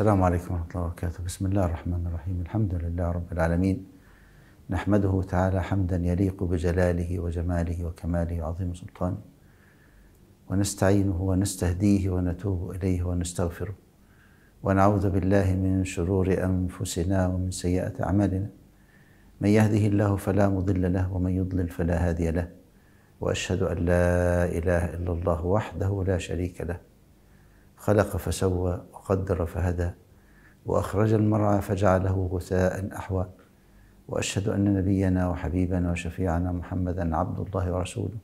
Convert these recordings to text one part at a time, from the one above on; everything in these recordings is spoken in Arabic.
السلام عليكم ورحمة الله وبركاته بسم الله الرحمن الرحيم الحمد لله رب العالمين نحمده تعالى حمدا يليق بجلاله وجماله وكماله وعظيم سلطانه ونستعينه ونستهديه ونتوب إليه ونستغفره ونعوذ بالله من شرور أنفسنا ومن سيئات أعمالنا من يهده الله فلا مضل له ومن يضلل فلا هادي له وأشهد أن لا إله إلا الله وحده لا شريك له خلق فسوى وقدر فهدى وأخرج المرعى فجعله غثاء أحوى وأشهد أن نبينا وحبيبنا وشفيعنا محمدا عبد الله ورسوله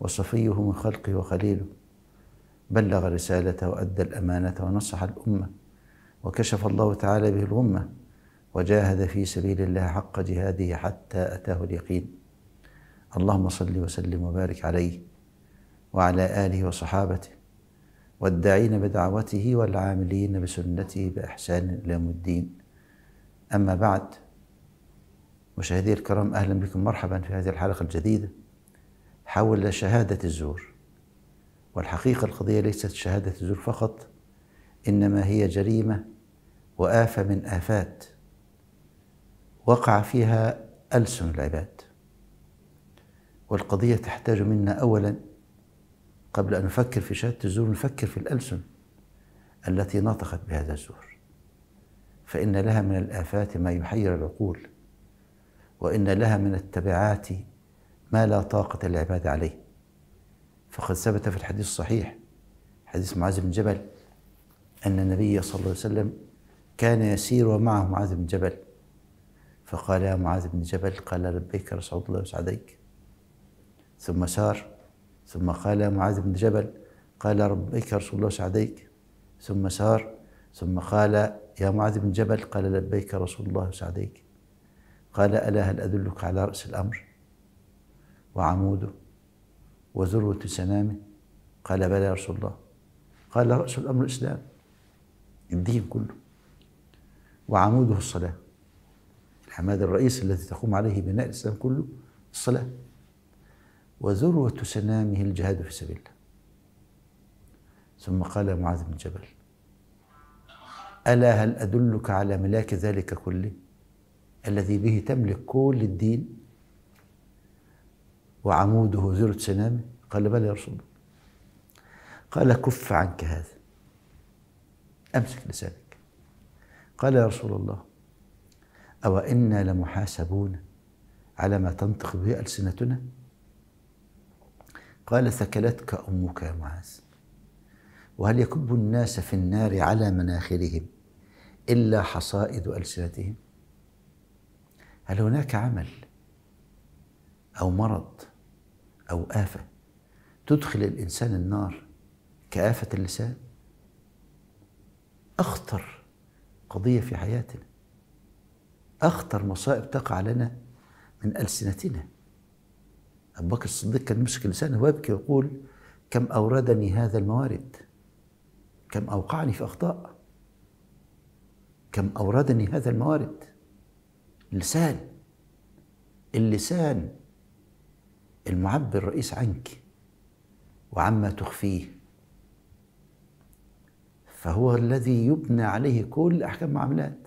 وصفيه من خلقه وخليله بلغ رسالته وأدى الأمانة ونصح الأمة وكشف الله تعالى به الغمة وجاهد في سبيل الله حق جهاده حتى أتاه اليقين اللهم صل وسلم وبارك عليه وعلى آله وصحابته والداعين بدعوته والعاملين بسنته بإحسان إلى يوم الدين أما بعد مشاهدي الكرام أهلا بكم مرحبا في هذه الحلقة الجديدة حول شهادة الزور والحقيقة القضية ليست شهادة الزور فقط إنما هي جريمة وآفة من آفات وقع فيها ألسن العباد والقضية تحتاج منا أولا قبل أن نفكر في شهادة الزور نفكر في الألسن التي نطقت بهذا الزور فإن لها من الآفات ما يحير العقول وإن لها من التبعات ما لا طاقة للعباد عليه فقد ثبت في الحديث الصحيح حديث معاذ بن جبل أن النبي صلى الله عليه وسلم كان يسير ومعه معاذ بن جبل فقال يا معاذ بن جبل قال لبيك رسول الله وسعديك ثم سار ثم قال معاذ بن جبل قال ربيك رسول الله سعديك ثم سار ثم قال يا معاذ بن جبل قال لبيك رسول الله سعديك قال ألا هل أدلك على رأس الأمر وعموده وذروة سنامه قال بلى يا رسول الله قال رأس الأمر الإسلام الدين كله وعموده الصلاة الحماد الرئيس الذي تقوم عليه بناء الإسلام كله الصلاة وذروة سنامه الجهاد في سبيل الله ثم قال معاذ بن جبل ألا هل أدلك على ملاك ذلك كله الذي به تملك كل الدين وعموده ذروة سنامه قال بلى يا رسول الله قال كف عنك هذا أمسك لسانك قال يا رسول الله أو إنا لمحاسبون على ما تنطق به ألسنتنا قال ثكلتك أمك يا معاذ وهل يكب الناس في النار على مناخرهم إلا حصائد ألسنتهم هل هناك عمل أو مرض أو آفة تدخل الإنسان النار كآفة اللسان أخطر قضية في حياتنا أخطر مصائب تقع لنا من ألسنتنا أبو بكر الصديق كان يمسك لسانه ويبكي يقول كم أوردني هذا الموارد كم أوقعني في أخطاء كم أوردني هذا الموارد اللسان اللسان المعبر الرئيس عنك وعما تخفيه فهو الذي يبنى عليه كل أحكام المعاملات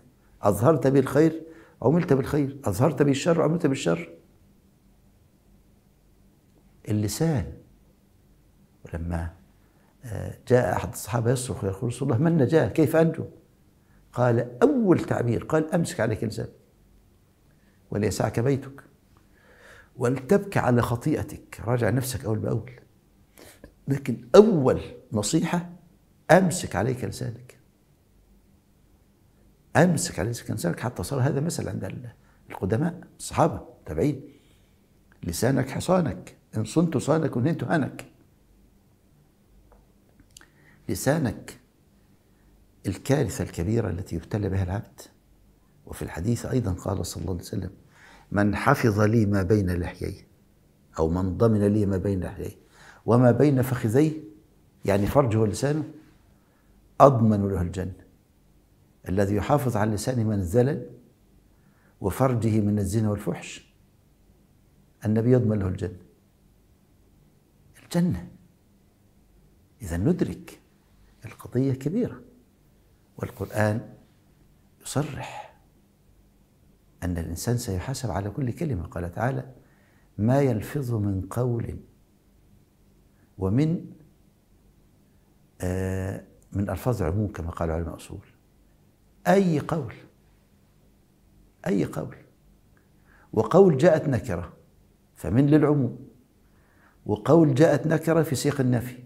أظهرت به الخير عملت بالخير أظهرت به الشر عملت بالشر اللسان ولما آه، جاء أحد الصحابة يصرخ يقول رسول الله من نجاه كيف أنجو قال أول تعبير قال أمسك عليك لسانك وليسعك بيتك ولتبكي على خطيئتك راجع نفسك أول بأول لكن أول نصيحة أمسك عليك لسانك أمسك عليك لسانك حتى صار هذا مثل عند القدماء الصحابة التابعين لسانك حصانك إن صنت صانك ونهنت هنك لسانك الكارثة الكبيرة التي يبتلى بها العبد وفي الحديث أيضا قال صلى الله عليه وسلم من حفظ لي ما بين لحييه أو من ضمن لي ما بين لحييه وما بين فخذيه يعني فرجه ولسانه أضمن له الجنة الذي يحافظ على لسانه من الزلل وفرجه من الزنا والفحش النبي يضمن له الجنه الجنة إذا ندرك القضية كبيرة والقرآن يصرح أن الإنسان سيحاسب على كل كلمة قال تعالى ما يلفظ من قول ومن آه من ألفاظ العموم كما قال علماء أصول أي قول أي قول وقول جاءت نكرة فمن للعموم وقول جاءت نكرة في سياق النفي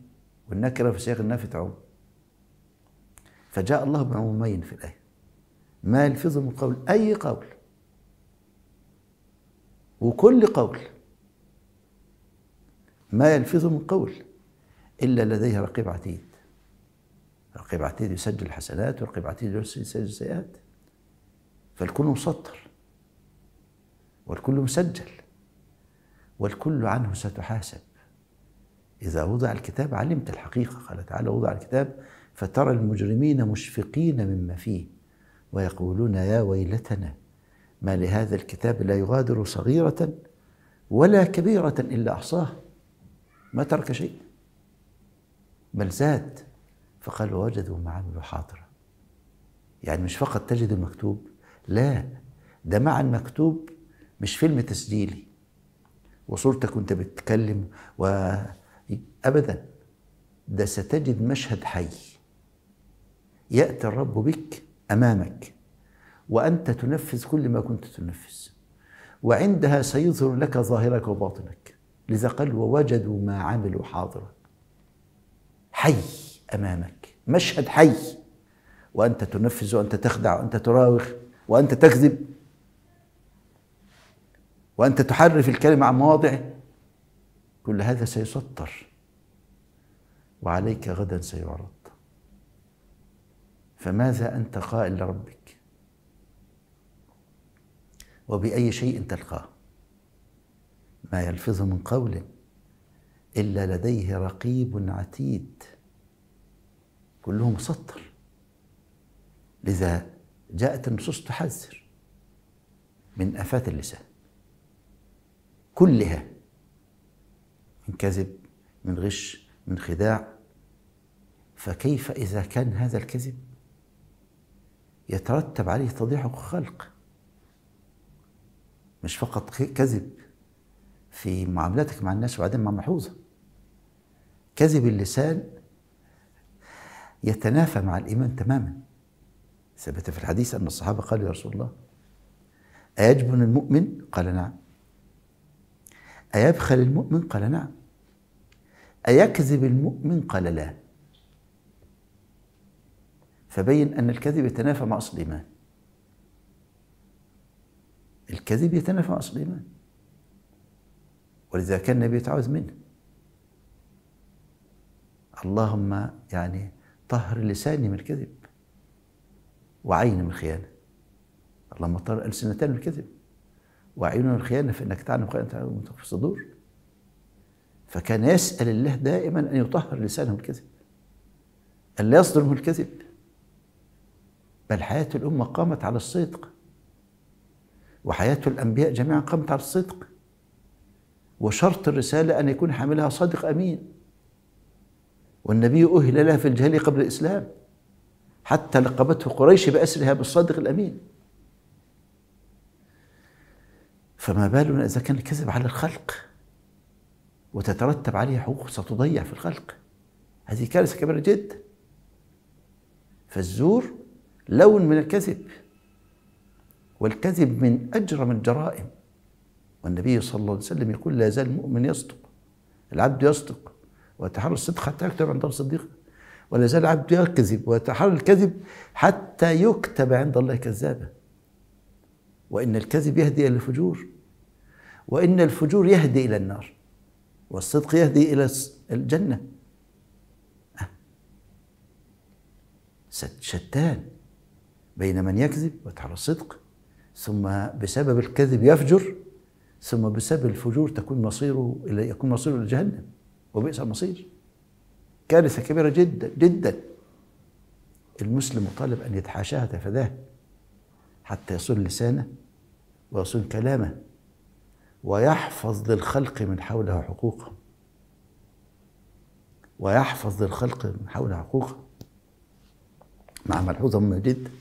والنكرة في سياق النفي تعم فجاء الله بعمومين في الآية ما يلفظ من قول أي قول وكل قول ما يلفظ من قول إلا لديه رقيب عتيد رقيب عتيد يسجل الحسنات ورقيب عتيد يسجل السيئات فالكل مسطر والكل مسجل والكل عنه ستحاسب إذا وضع الكتاب علمت الحقيقة قال تعالى وضع الكتاب فترى المجرمين مشفقين مما فيه ويقولون يا ويلتنا ما لهذا الكتاب لا يغادر صغيرة ولا كبيرة إلا أحصاها ما ترك شيء بل زاد فقال وجدوا ما عملوا حاضرا يعني مش فقط تجد المكتوب لا ده مع المكتوب مش فيلم تسجيلي وصورتك وانت بتتكلم و أبدا ده ستجد مشهد حي يأتي الرب بك أمامك وأنت تنفذ كل ما كنت تنفذ وعندها سيظهر لك ظاهرك وباطنك لذا قال ووجدوا ما عملوا حاضرا حي أمامك مشهد حي وأنت تنفذ وأنت تخدع وأنت تراوغ وأنت تكذب وأنت تحرف الكلمة عن مواضعه كل هذا سيسطر وعليك غدا سيعرض فماذا أنت قائل لربك وبأي شيء تلقاه ما يلفظ من قول إلا لديه رقيب عتيد كله مسطر لذا جاءت النصوص تحذر من آفات اللسان كلها من كذب من غش من خداع فكيف إذا كان هذا الكذب يترتب عليه تضييع الخلق مش فقط كذب في معاملاتك مع الناس وبعدين مع محوظة كذب اللسان يتنافى مع الإيمان تماما ثبت في الحديث أن الصحابة قالوا يا رسول الله أيجبن المؤمن؟ قال نعم أيبخل المؤمن قال نعم أيكذب المؤمن قال لا فبين أن الكذب يتنافى مع أصل الإيمان الكذب يتنافى مع أصل الإيمان ولذا كان النبي يتعوذ منه اللهم يعني طهر لساني من الكذب وعيني من الخيانة اللهم طهر ألسنتان من الكذب وعين الخيانة فإنك تعلم خيانة تعلم في الصدور فكان يسأل الله دائما أن يطهر لسانه الكذب أن لا يصدر منه الكذب بل حياة الأمة قامت على الصدق وحياة الأنبياء جميعا قامت على الصدق وشرط الرسالة أن يكون حاملها صادق أمين والنبي أهل لها في الجهل قبل الإسلام حتى لقبته قريش بأسرها بالصادق الأمين فما بالنا إذا كان الكذب على الخلق وتترتب عليه حقوق ستضيع في الخلق هذه كارثة كبيرة جدا فالزور لون من الكذب والكذب من أجرم الجرائم والنبي صلى الله عليه وسلم يقول لا يزال المؤمن يصدق العبد يصدق ويتحرى الصدق حتى يكتب عند الله صديقا ولا يزال العبد يكذب ويتحرى الكذب حتى يكتب عند الله كذابا وإن الكذب يهدي إلى الفجور وإن الفجور يهدي إلى النار والصدق يهدي إلى الجنة أه. شتان بين من يكذب ويتحرى الصدق ثم بسبب الكذب يفجر ثم بسبب الفجور تكون مصيره الى يكون مصيره الى جهنم وبئس المصير كارثه كبيره جدا جدا المسلم مطالب ان يتحاشاها تفاداه حتى يصل لسانه ويصون كلامه ويحفظ للخلق من حوله حقوقهم ويحفظ للخلق من حوله حقوقهم مع ملحوظة مهمة جدا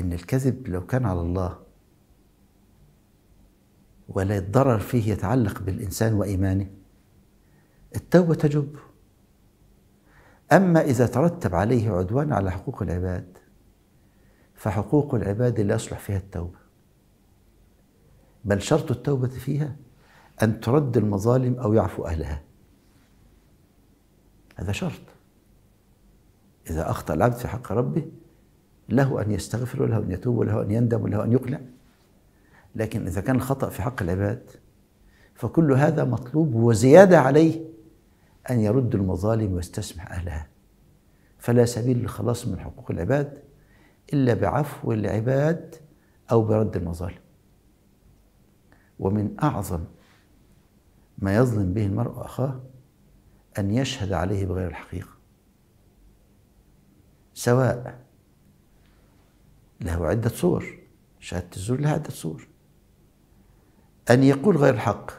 إن الكذب لو كان على الله ولا الضرر فيه يتعلق بالإنسان وإيمانه التوبة تجب أما إذا ترتب عليه عدوان على حقوق العباد فحقوق العباد لا يصلح فيها التوبة بل شرط التوبة فيها أن ترد المظالم أو يعفو أهلها هذا شرط إذا أخطأ العبد في حق ربه له أن يستغفر وله أن يتوب وله أن يندم وله أن يقلع لكن إذا كان الخطأ في حق العباد فكل هذا مطلوب وزيادة عليه أن يرد المظالم ويستسمح أهلها فلا سبيل للخلاص من حقوق العباد إلا بعفو العباد أو برد المظالم ومن أعظم ما يظلم به المرء أخاه أن يشهد عليه بغير الحقيقة سواء له عدة صور شهادة الزور لها عدة صور أن يقول غير الحق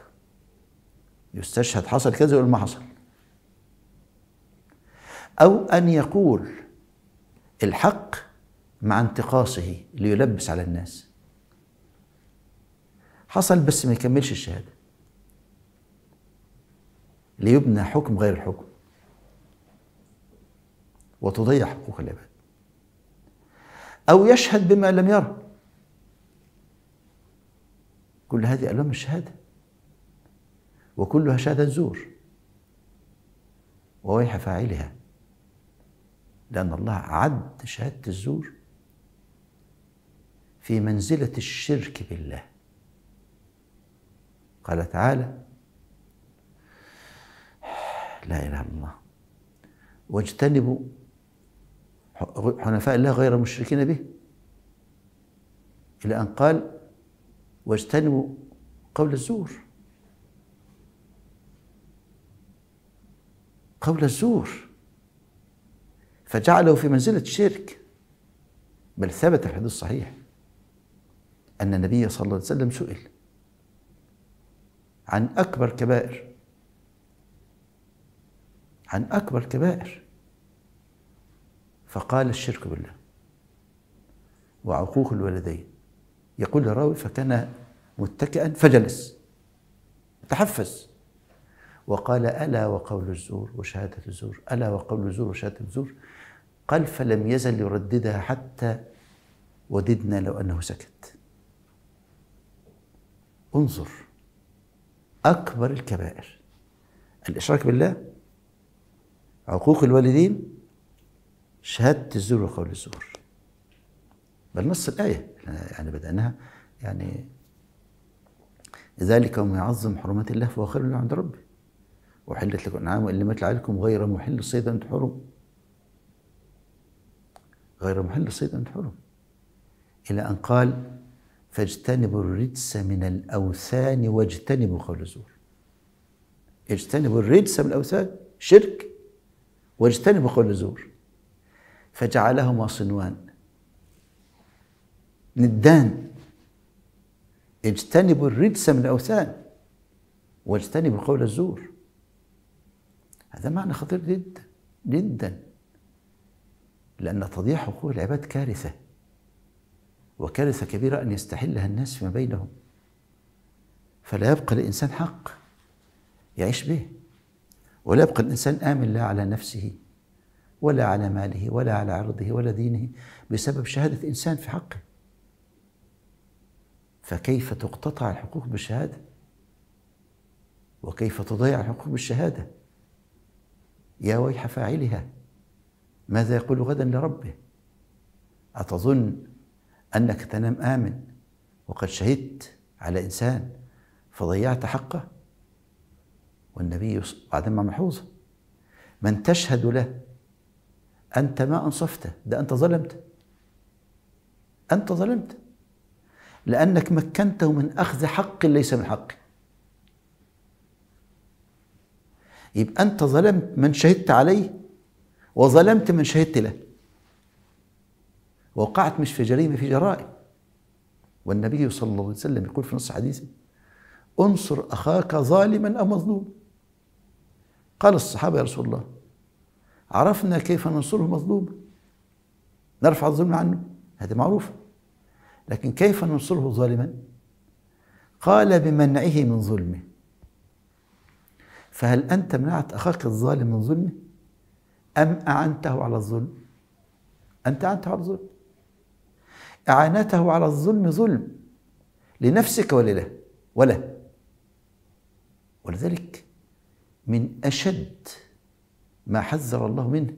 يستشهد حصل كذا يقول ما حصل أو أن يقول الحق مع انتقاصه ليلبس على الناس حصل بس ما يكملش الشهادة ليبنى حكم غير الحكم وتضيع حقوق العباد أو يشهد بما لم يره كل هذه ألوان الشهادة وكلها شهادة زور وويح فاعلها لأن الله عد شهادة الزور في منزلة الشرك بالله قال تعالى لا إله إلا الله واجتنبوا حنفاء الله غير المشركين به إلى أن قال واجتنبوا قول الزور قول الزور فجعله في منزلة الشرك بل ثبت الحديث الصحيح أن النبي صلى الله عليه وسلم سئل عن أكبر كبائر عن أكبر كبائر فقال الشرك بالله وعقوق الولدين يقول الراوي فكان متكئا فجلس تحفز وقال ألا وقول الزور وشهادة الزور ألا وقول الزور وشهادة الزور قال فلم يزل يرددها حتى وددنا لو أنه سكت انظر أكبر الكبائر الإشراك بالله عقوق الوالدين شهادة الزور وقول الزور بل نص الآية يعني بدأناها يعني ذلك ومن يعظم حرمات الله فهو خير عند ربه وحلت لكم الأنعام وإلمت عليكم غير محل الصيد أنت حرم غير محل الصيد أنت حرم إلى أن قال فاجتنبوا الرجس من الأوثان واجتنبوا قول الزور اجتنبوا الرجس من الأوثان شرك واجتنبوا قول الزور فجعلهما صنوان ندان اجتنبوا الرجس من الأوثان واجتنبوا قول الزور هذا معنى خطير جدا جدا لأن تضييع حقوق العباد كارثة وكارثة كبيرة أن يستحلها الناس فيما بينهم فلا يبقى للإنسان حق يعيش به ولا يبقى الإنسان آمن لا على نفسه ولا على ماله ولا على عرضه ولا دينه بسبب شهادة إنسان في حقه فكيف تقتطع الحقوق بالشهادة وكيف تضيع الحقوق بالشهادة يا ويح فاعلها ماذا يقول غدا لربه أتظن أنك تنام آمن وقد شهدت على إنسان فضيعت حقه والنبي بعدما ما ملحوظة من تشهد له أنت ما أنصفته ده أنت ظلمته أنت ظلمته لأنك مكنته من أخذ حق ليس من حقه يبقى أنت ظلمت من شهدت عليه وظلمت من شهدت له وقعت مش في جريمة في جرائم والنبي صلى الله عليه وسلم يقول في نص حديثه انصر أخاك ظالما أو مظلوما قال الصحابة يا رسول الله عرفنا كيف ننصره مظلوما نرفع الظلم عنه هذه معروفة لكن كيف ننصره ظالما قال بمنعه من ظلمه فهل أنت منعت أخاك الظالم من ظلمه أم أعنته على الظلم أنت أعنته على الظلم إعانته على الظلم ظلم لنفسك ولله وله ولذلك من أشد ما حذر الله منه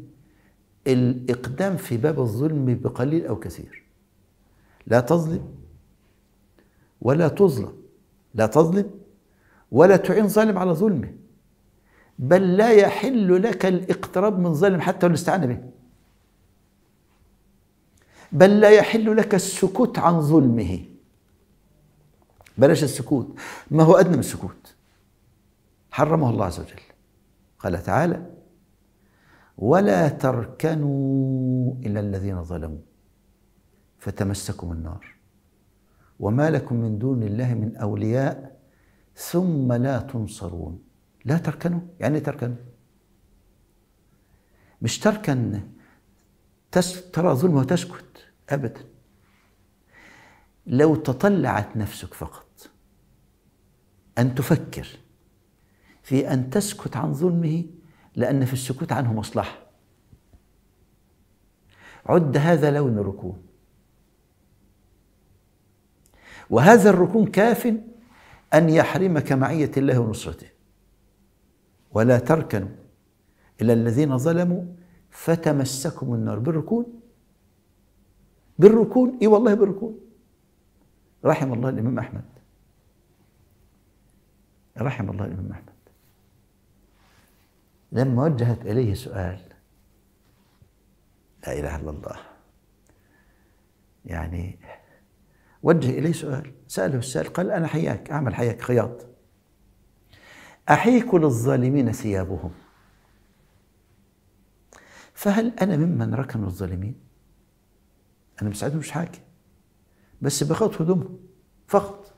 الإقدام في باب الظلم بقليل أو كثير لا تظلم ولا تظلم لا تظلم ولا تعين ظالم على ظلمه بل لا يحل لك الاقتراب من ظالم حتى لو استعان به بل لا يحل لك السكوت عن ظلمه بلاش السكوت ما هو أدنى من السكوت حرمه الله عز وجل قال تعالى ولا تركنوا إلى الذين ظلموا فتمسكم النار وما لكم من دون الله من أولياء ثم لا تنصرون لا تركنوا يعني إيه تركنوا مش تركن ترى ظلمه وتسكت أبدا لو تطلعت نفسك فقط أن تفكر في أن تسكت عن ظلمه لأن في السكوت عنه مصلحة عد هذا لون الركون وهذا الركون كاف أن يحرمك معية الله ونصرته ولا تركنوا إلى الذين ظلموا فتمسكم النار بالركون بالركون اي والله بالركون رحم الله الامام احمد رحم الله الامام احمد لما وجهت اليه سؤال لا اله الا الله يعني وجه اليه سؤال ساله السائل قال انا حياك اعمل حياك خياط احيك للظالمين ثيابهم فهل انا ممن ركنوا الظالمين انا ما بساعدهمش حاجه بس باخد هدومهم فقط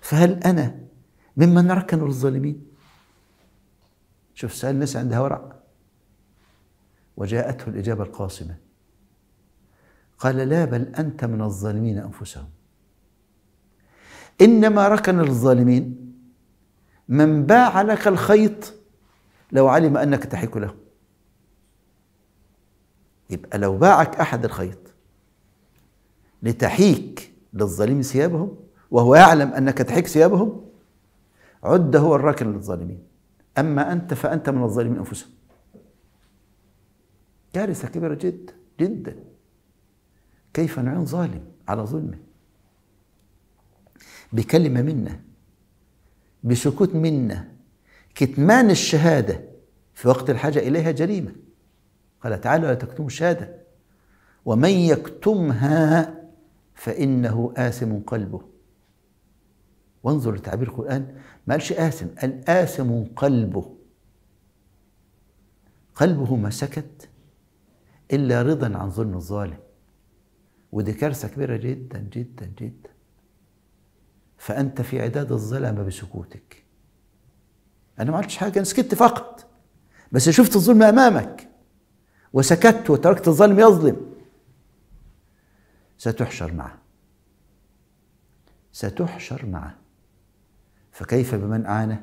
فهل انا ممن ركنوا للظالمين شوف سأل الناس عندها ورع وجاءته الإجابة القاصمة قال لا بل أنت من الظالمين أنفسهم إنما ركن للظالمين من باع لك الخيط لو علم أنك تحك له يبقى لو باعك أحد الخيط لتحيك للظالم ثيابهم وهو يعلم أنك تحيك ثيابهم عد هو الراكن للظالمين أما أنت فأنت من الظالمين أنفسهم كارثة كبيرة جدا جدا كيف نعين ظالم على ظلمه بكلمة منا بسكوت منا كتمان الشهادة في وقت الحاجة إليها جريمة قال تعالى لا تكتموا الشهادة ومن يكتمها فإنه آثم قلبه وانظر لتعبير القرآن ما قالش آثم قال آثم قلبه قلبه ما سكت إلا رضا عن ظلم الظالم ودي كارثة كبيرة جدا جدا جدا فأنت في عداد الظلمة بسكوتك أنا ما عملتش حاجة أنا سكت فقط بس شفت الظلم أمامك وسكت وتركت الظالم يظلم ستحشر معه ستحشر معه فكيف بمن أعانه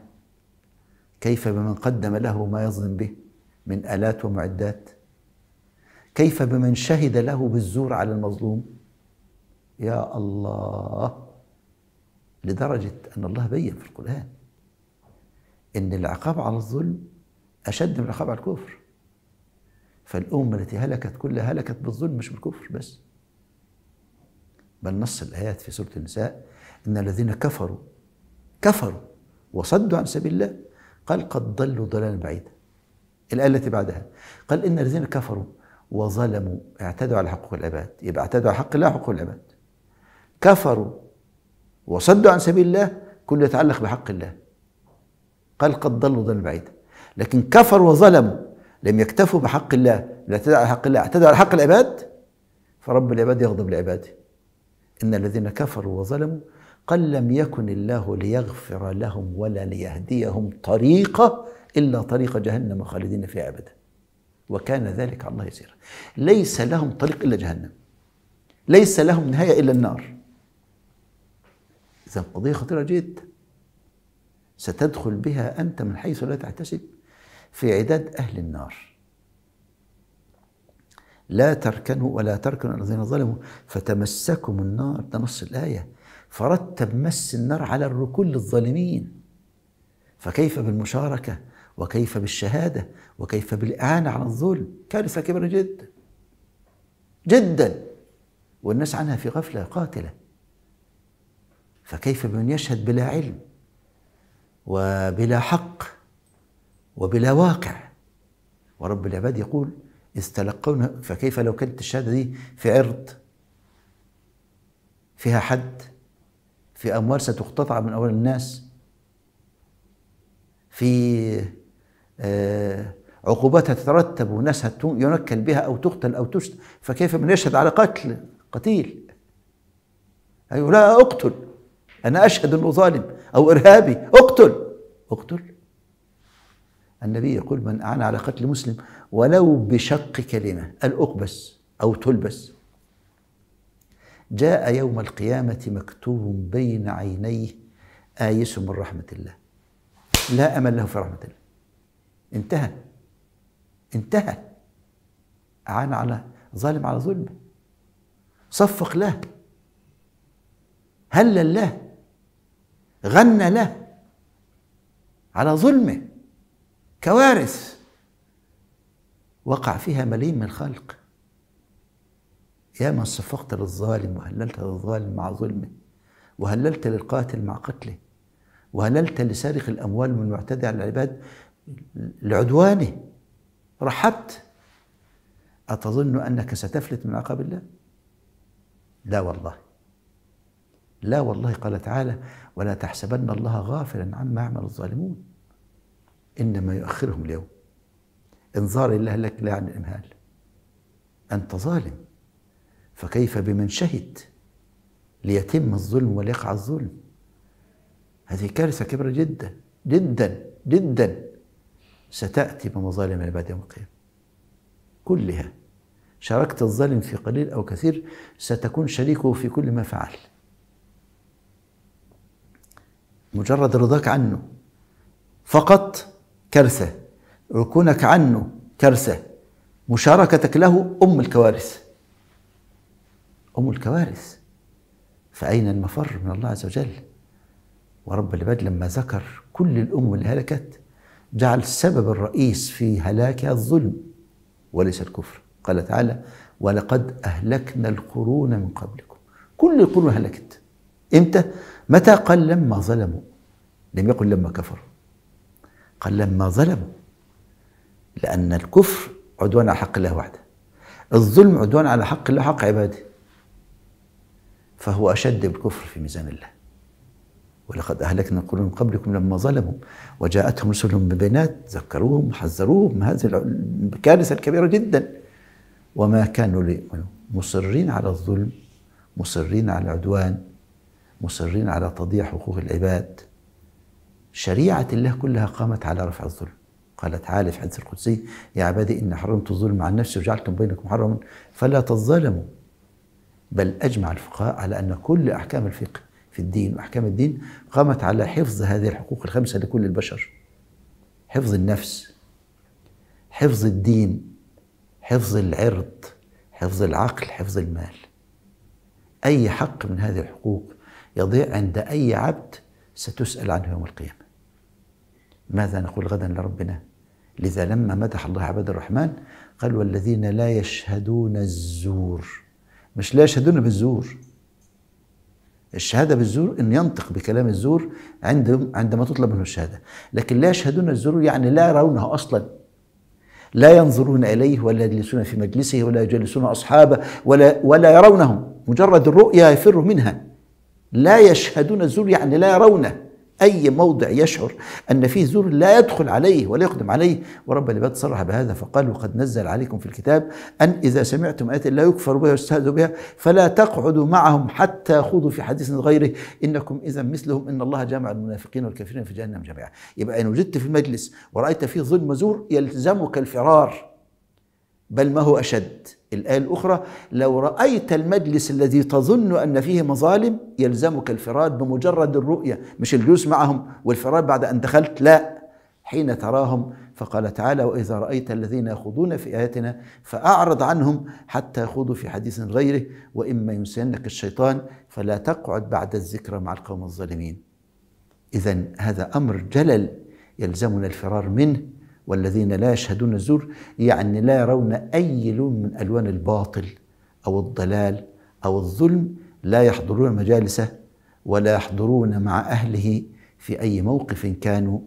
كيف بمن قدم له ما يظلم به من آلات ومعدات كيف بمن شهد له بالزور على المظلوم يا الله لدرجة أن الله بين في القرآن أن العقاب على الظلم أشد من العقاب على الكفر فالأمة التي هلكت كلها هلكت بالظلم مش بالكفر بس بل نص الآيات في سورة النساء إن الذين كفروا كفروا وصدوا عن سبيل الله قال قد ضلوا ضلالا بعيدا الآية التي بعدها قال إن الذين كفروا وظلموا اعتدوا على حقوق العباد يبقى اعتدوا على حق الله حقوق العباد كفروا وصدوا عن سبيل الله كله يتعلق بحق الله قال قد ضلوا ضلالا بعيدا لكن كفروا وظلموا لم يكتفوا بحق الله لا تدع على حق الله اعتدى على حق العباد فرب العباد يغضب لعباده إن الذين كفروا وظلموا قل لم يكن الله ليغفر لهم ولا ليهديهم طريقة إلا طريق جهنم خالدين فيها أبدا وكان ذلك على الله يسير ليس لهم طريق إلا جهنم ليس لهم نهاية إلا النار إذا قضية خطيرة جدا ستدخل بها أنت من حيث لا تحتسب في عداد أهل النار لا تركنوا ولا تركنوا الذين ظلموا فتمسكم النار ده نص الآية فرتب مس النار على الركون للظالمين فكيف بالمشاركة وكيف بالشهادة وكيف بالإعانة على الظلم كارثة كبيرة جدا جدا والناس عنها في غفلة قاتلة فكيف بمن يشهد بلا علم وبلا حق وبلا واقع ورب العباد يقول إذ تلقون فكيف لو كانت الشهادة دي في عرض فيها حد في أموال ستقتطع من أموال الناس في آه، عقوبات تترتب وناس ينكل بها أو تقتل أو تشتى فكيف من يشهد على قتل قتيل أيوه لا أقتل أنا أشهد أنه ظالم أو إرهابي أقتل أقتل النبي يقول من أعان على قتل مسلم ولو بشق كلمة الأقبس أو تلبس جاء يوم القيامة مكتوب بين عينيه آيس من رحمة الله لا أمل له في رحمة الله انتهى انتهى أعان على ظالم على ظلم صفق له هلل له غنى له على ظلمه كوارث وقع فيها ملايين من الخلق يا من صفقت للظالم وهللت للظالم مع ظلمه وهللت للقاتل مع قتله وهللت لسارق الأموال والمعتدي على العباد لعدوانه رحبت أتظن أنك ستفلت من عقاب الله؟ لا والله لا والله قال تعالى ولا تحسبن الله غافلا عما يعمل الظالمون إنما يؤخرهم اليوم انظار الله لك لا عن الإمهال أنت ظالم فكيف بمن شهد ليتم الظلم وليقع الظلم هذه كارثة كبيرة جدا جدا جدا ستأتي بمظالم العباد يوم القيامة كلها شاركت الظالم في قليل أو كثير ستكون شريكه في كل ما فعل مجرد رضاك عنه فقط كارثة ركونك عنه كارثة مشاركتك له أم الكوارث أم الكوارث فأين المفر من الله عز وجل ورب العباد لما ذكر كل الأمم اللي هلكت جعل السبب الرئيس في هلاكها الظلم وليس الكفر قال تعالى ولقد أهلكنا القرون من قبلكم كل القرون هلكت إمتى؟ متى قال لما ظلموا لم يقل لما كفروا قال لما ظلموا لأن الكفر عدوان على حق الله وحده الظلم عدوان على حق الله حق عباده فهو أشد بالكفر في ميزان الله ولقد أهلكنا القرون من قبلكم لما ظلموا وجاءتهم رسلهم ببينات ذكروهم وحذروهم هذه الكارثة الكبيرة جدا وما كانوا ليؤمنوا مصرين على الظلم مصرين على العدوان مصرين على تضييع حقوق العباد شريعة الله كلها قامت على رفع الظلم قال تعالى في حديث القدسي يا عبادي إن حرمت الظلم عن نفسي وجعلتم بينكم محرما فلا تظلموا بل أجمع الفقهاء على أن كل أحكام الفقه في الدين وأحكام الدين قامت على حفظ هذه الحقوق الخمسة لكل البشر حفظ النفس حفظ الدين حفظ العرض حفظ العقل حفظ المال أي حق من هذه الحقوق يضيع عند أي عبد ستسأل عنه يوم القيامة ماذا نقول غدا لربنا لذا لما مدح الله عباد الرحمن قال والذين لا يشهدون الزور مش لا يشهدون بالزور الشهادة بالزور إن ينطق بكلام الزور عندهم عندما تطلب منه الشهادة لكن لا يشهدون الزور يعني لا يرونه أصلا لا ينظرون إليه ولا يجلسون في مجلسه ولا يجلسون أصحابه ولا, ولا يرونه مجرد الرؤيا يفر منها لا يشهدون الزور يعني لا يرونه أي موضع يشعر أن فيه زور لا يدخل عليه ولا يقدم عليه ورب العباد صرح بهذا فقال وقد نزل عليكم في الكتاب أن إذا سمعتم آية لا يكفر بها ويستهزئ بها فلا تقعدوا معهم حتى خوضوا في حديث غيره إنكم إذا مثلهم إن الله جامع المنافقين والكافرين في جهنم جميعا يبقى إن وجدت في المجلس ورأيت فيه ظلم وزور يلزمك الفرار بل ما هو أشد الآية الأخرى لو رأيت المجلس الذي تظن أن فيه مظالم يلزمك الفرار بمجرد الرؤية مش الجلوس معهم والفرار بعد أن دخلت لا حين تراهم فقال تعالى وإذا رأيت الذين يخوضون في آياتنا فأعرض عنهم حتى يخوضوا في حديث غيره وإما ينسينك الشيطان فلا تقعد بعد الذكرى مع القوم الظالمين إذا هذا أمر جلل يلزمنا الفرار منه والذين لا يشهدون الزور يعني لا يرون أي لون من ألوان الباطل أو الضلال أو الظلم لا يحضرون مجالسه ولا يحضرون مع أهله في أي موقف كانوا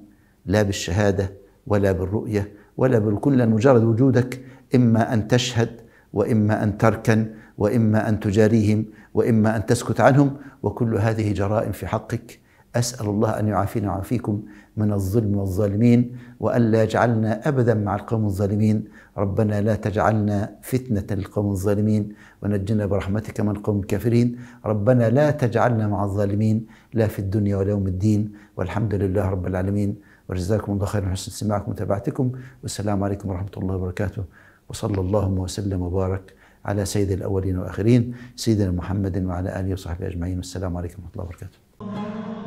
لا بالشهادة ولا بالرؤية ولا بالكل مجرد وجودك إما أن تشهد وإما أن تركن وإما أن تجاريهم وإما أن تسكت عنهم وكل هذه جرائم في حقك أسأل الله أن يعافينا ويعافيكم من الظلم والظالمين وألا يجعلنا أبدا مع القوم الظالمين ربنا لا تجعلنا فتنة للقوم الظالمين ونجنا برحمتك من قوم الكافرين ربنا لا تجعلنا مع الظالمين لا في الدنيا ولا يوم الدين والحمد لله رب العالمين وجزاكم الله خيرا حسن سماعكم ومتابعتكم والسلام عليكم ورحمة الله وبركاته وصلى اللهم وسلم وبارك على سيد الأولين والآخرين سيدنا محمد وعلى آله وصحبه أجمعين والسلام عليكم ورحمة الله وبركاته